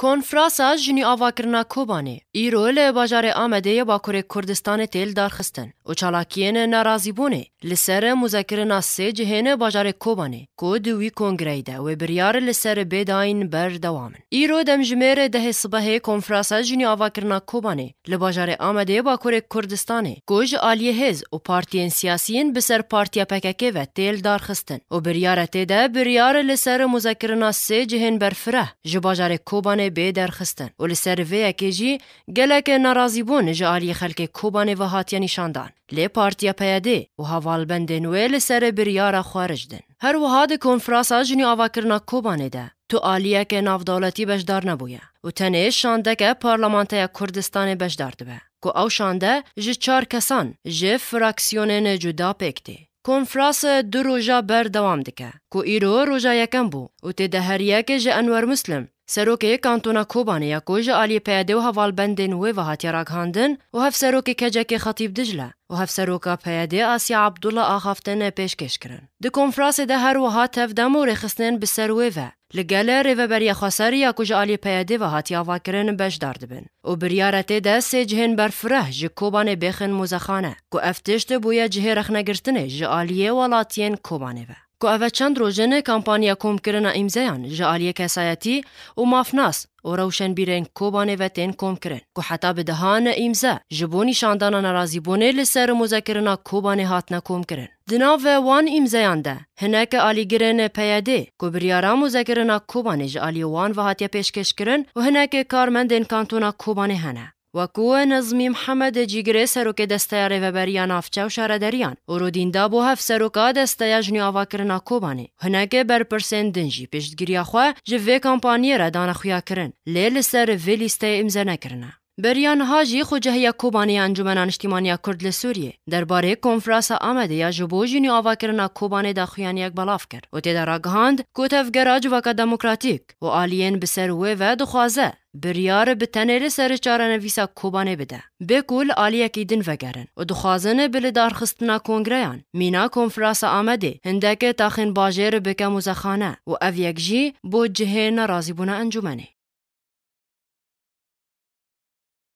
کنفرانسا جنی آواکرنا کوبانی ایرو له بازار آمده یا باکور کردستان تیل درخستن او چالاکین ناراضی بونه لسر مذاکره ناسه جهنه بازار کوبانی کو دوی کنگری ده و بریار لسر بداین بر دوامن ایرو دم جمره ده صبح کنفرانسا جنی آواکرنا کوبانی له بازار آمده یا باکور کردستان کوج عالی هز او پارتین سیاسیین بسر پارتیا پککه و تیل درخستن او بریار ته ده بریار لسر مذاکره ناسه جهن برفره ج بازار کوبانی bê derxistin û li serveyekê jî geleke narazîbûn ji aliyê xelkê Kobanê ve hatiye nîşandan. Lê Partiya PYD û havalbendên wê li serê biryara xwarij din. Her wiha di konferansa jinî avakirina Kobanê de tu aliyeke navdawletî beşdar nebûye û tenê şandeke parlamenteya Kurdistanê beşdar dibe. Ku ew şande ji çar kesan ji fraksiyonên cuda pêkti. کنفرانس دو روژا بر دوام دکه کو ایرو روژا یکم بو او تی ده هر یکی جه انور مسلم سەرۆکێ کانتۆنا کۆبانەیە کۆژ ئالی پەیادێ و هەواڵبندێن وێ هاتی ڕاگهاندن و هەف سەرۆکی کەجەکی خەتیب دژلە و هەف سەرۆکە پەیادێ آخافتن عبدوڵە ئاخافتەنە پێشکەشکردن. دی کۆنفراسێدا هەروەها تەفدام و ڕێخستێن بسەر وێڤە لەگەلە ڕێڤەبەریە خواسەری یاکوژ ئالی پەیادێ و هاتی ئاواکردن بەشدار داردبن. و بریارە تێدا سێ جهێن بەرفرە ji کۆبانێ بێخن مۆزەخانە کو ئەفتشتە بووە جهێ رەخنەگرتنێ ji ئالیە وڵاتیان کۆبانێڤە. کو اوه چند روزنه کمپانیا کم کرنا امزایان جعالی کسایتی و مافناس و روشن بیرن کوبانه و تین کم کرن کو حتا به دهان امزا جبونی شاندانا نرازی بونه لسر مذاکرنا کوبانه هاتنا کم کرن دناو وان امزایان ده هنک آلی گرن پیاده کو بریارا مذاکرنا کوبانه جعالی وان و هاتیا پیشکش کرن و هنک کارمندین کانتونا کوبانه هنه وکوه نظمی محمد جیگره سروک دسته ریوبریا افتاو و شردریان و رودین دابو هف سروکا دسته جنی آوا کرنا کوبانه هنکه برپرسن دنجی پشتگیریا خواه جوه کمپانی را دانه خويا کرن ليل سر وی لیسته امزه نکرنه بریان هاجی خوجهیا کوبانی انجمن اجتماعی کرد لسوریه درباره کنفرانس آمده یا جبو جنی آواکرنا کوبانی دا خویان یک بلاف کرد و تیدا راگهاند کوتف گراج وکا دموکراتیک و آلین بسر و و دخوازه بریار به تنری سر چاره نویسا کوبانه بده بکول آلیه کی دین وگرن و دخوازنه بل دارخستنا کنگریان مینا کنفرانسا آمده هندکه تاخین باجر بکه مزخانه و او یک جی بو جهه نرازی بونه انجمنه